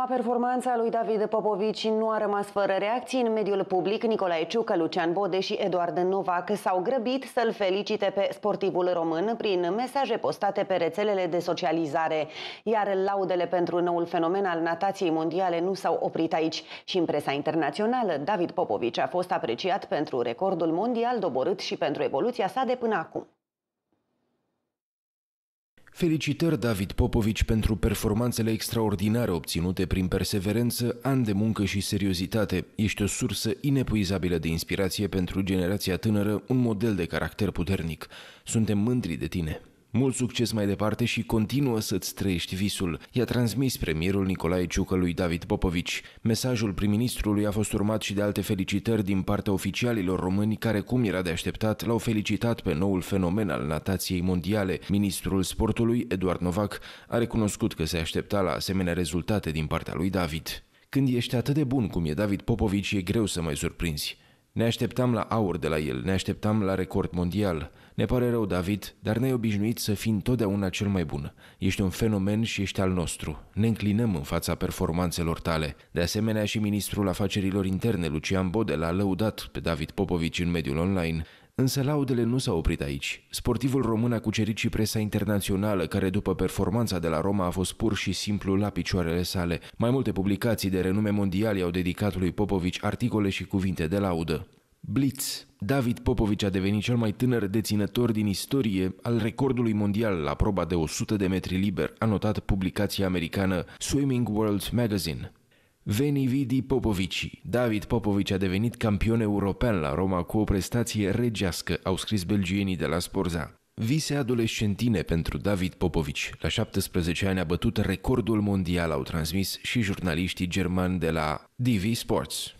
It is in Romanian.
Noua performanță a lui David Popovici nu a rămas fără reacții în mediul public. Nicolae Ciucă, Lucian Bode și Eduard Novac s-au grăbit să-l felicite pe sportivul român prin mesaje postate pe rețelele de socializare. Iar laudele pentru noul fenomen al natației mondiale nu s-au oprit aici. Și în presa internațională, David Popovici a fost apreciat pentru recordul mondial doborât și pentru evoluția sa de până acum. Felicitări David Popovici pentru performanțele extraordinare obținute prin perseverență, ani de muncă și seriozitate. Ești o sursă inepuizabilă de inspirație pentru generația tânără, un model de caracter puternic. Suntem mândri de tine. Mult succes mai departe și continuă să-ți trăiești visul, i-a transmis premierul Nicolae Ciucă lui David Popovici. Mesajul prim-ministrului a fost urmat și de alte felicitări din partea oficialilor români care, cum era de așteptat, l-au felicitat pe noul fenomen al natației mondiale. Ministrul sportului, Eduard Novac, a recunoscut că se aștepta la asemenea rezultate din partea lui David. Când ești atât de bun cum e David Popovici, e greu să mai surprinzi. Ne așteptam la aur de la el, ne așteptam la record mondial. Ne pare rău, David, dar ne-ai obișnuit să fii întotdeauna cel mai bun. Ești un fenomen și ești al nostru. Ne înclinăm în fața performanțelor tale. De asemenea, și ministrul afacerilor interne, Lucian Bode, l-a lăudat pe David Popovici în mediul online. Însă laudele nu s-au oprit aici. Sportivul român a cucerit și presa internațională, care după performanța de la Roma a fost pur și simplu la picioarele sale. Mai multe publicații de renume i au dedicat lui Popovici articole și cuvinte de laudă. Blitz. David Popovici a devenit cel mai tânăr deținător din istorie al recordului mondial la proba de 100 de metri liber, a notat publicația americană Swimming World Magazine. Veni Vidi Popovici. David Popovici a devenit campion european la Roma cu o prestație regească, au scris belgienii de la Sporza. Vise adolescentine pentru David Popovici. La 17 ani a bătut recordul mondial, au transmis și jurnaliștii germani de la DV Sports.